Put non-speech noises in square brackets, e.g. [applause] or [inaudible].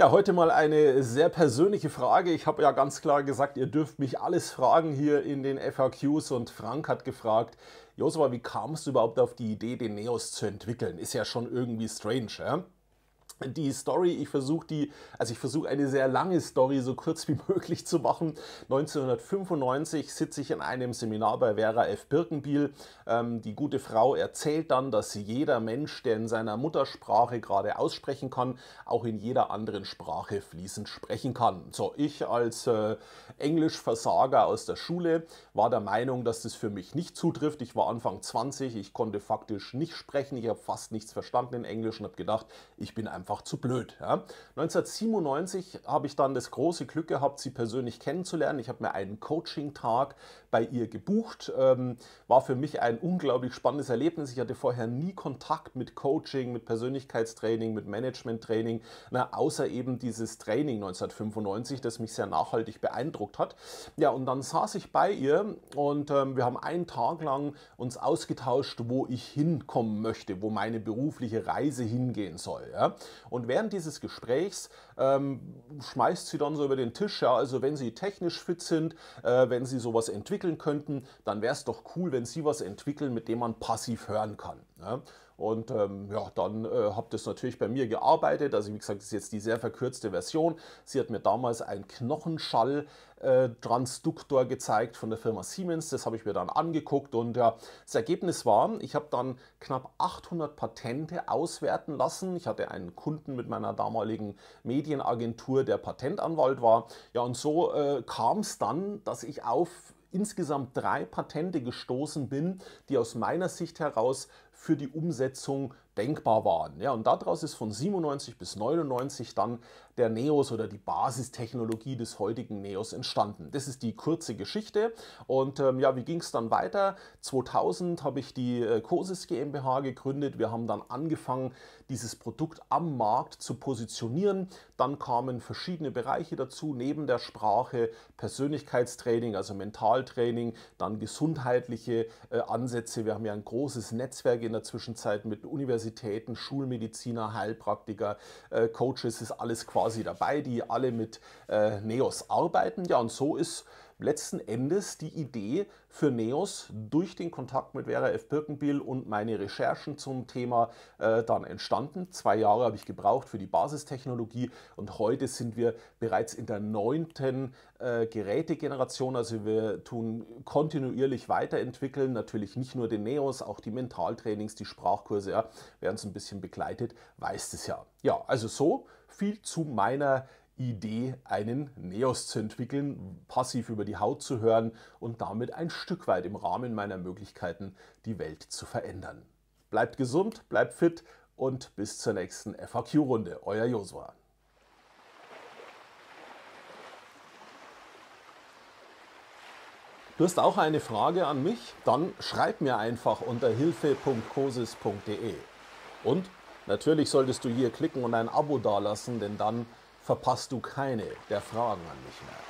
Ja, heute mal eine sehr persönliche Frage. Ich habe ja ganz klar gesagt, ihr dürft mich alles fragen hier in den FAQs und Frank hat gefragt, Josua, wie kamst du überhaupt auf die Idee, den Neos zu entwickeln? Ist ja schon irgendwie strange, ja? die Story, ich versuche die, also ich versuche eine sehr lange Story so kurz wie [laughs] möglich zu machen. 1995 sitze ich in einem Seminar bei Vera F. Birkenbiel. Ähm, die gute Frau erzählt dann, dass jeder Mensch, der in seiner Muttersprache gerade aussprechen kann, auch in jeder anderen Sprache fließend sprechen kann. So, ich als äh, Englischversager aus der Schule war der Meinung, dass das für mich nicht zutrifft. Ich war Anfang 20, ich konnte faktisch nicht sprechen, ich habe fast nichts verstanden in Englisch und habe gedacht, ich bin einfach einfach zu blöd. Ja. 1997 habe ich dann das große Glück gehabt, sie persönlich kennenzulernen. Ich habe mir einen Coaching-Tag bei ihr gebucht. Ähm, war für mich ein unglaublich spannendes Erlebnis. Ich hatte vorher nie Kontakt mit Coaching, mit Persönlichkeitstraining, mit Management-Training, außer eben dieses Training 1995, das mich sehr nachhaltig beeindruckt hat. Ja, und dann saß ich bei ihr und ähm, wir haben einen Tag lang uns ausgetauscht, wo ich hinkommen möchte, wo meine berufliche Reise hingehen soll. Ja. Und während dieses Gesprächs ähm, schmeißt sie dann so über den Tisch, ja, also wenn sie technisch fit sind, äh, wenn sie sowas entwickeln könnten, dann wäre es doch cool, wenn sie was entwickeln, mit dem man passiv hören kann. Ja, und ähm, ja, dann äh, habe das natürlich bei mir gearbeitet. Also wie gesagt, das ist jetzt die sehr verkürzte Version. Sie hat mir damals einen Knochenschall-Transduktor äh, gezeigt von der Firma Siemens. Das habe ich mir dann angeguckt und ja, das Ergebnis war, ich habe dann knapp 800 Patente auswerten lassen. Ich hatte einen Kunden mit meiner damaligen Medienagentur, der Patentanwalt war. Ja, und so äh, kam es dann, dass ich auf insgesamt drei Patente gestoßen bin, die aus meiner Sicht heraus für die Umsetzung denkbar waren. Ja, und daraus ist von 97 bis 99 dann der Neos oder die Basistechnologie des heutigen Neos entstanden. Das ist die kurze Geschichte. Und ähm, ja, wie ging es dann weiter? 2000 habe ich die äh, COSIS GmbH gegründet. Wir haben dann angefangen, dieses Produkt am Markt zu positionieren. Dann kamen verschiedene Bereiche dazu, neben der Sprache Persönlichkeitstraining, also Mentaltraining, dann gesundheitliche äh, Ansätze. Wir haben ja ein großes Netzwerk in der Zwischenzeit mit Universitäten, Schulmediziner, Heilpraktiker, äh, Coaches, ist alles quasi quasi dabei, die alle mit äh, Neos arbeiten. Ja, und so ist letzten Endes die Idee für NEOS durch den Kontakt mit Vera F. Birkenbiel und meine Recherchen zum Thema äh, dann entstanden. Zwei Jahre habe ich gebraucht für die Basistechnologie und heute sind wir bereits in der neunten äh, Gerätegeneration. Also wir tun kontinuierlich weiterentwickeln, natürlich nicht nur den NEOS, auch die Mentaltrainings, die Sprachkurse, ja, wer uns ein bisschen begleitet, weiß es ja. Ja, also so viel zu meiner Idee, einen Neos zu entwickeln, passiv über die Haut zu hören und damit ein Stück weit im Rahmen meiner Möglichkeiten die Welt zu verändern. Bleibt gesund, bleibt fit und bis zur nächsten FAQ-Runde. Euer Josua. Du hast auch eine Frage an mich? Dann schreib mir einfach unter hilfe.kosis.de. Und natürlich solltest du hier klicken und ein Abo dalassen, denn dann verpasst du keine der Fragen an mich mehr.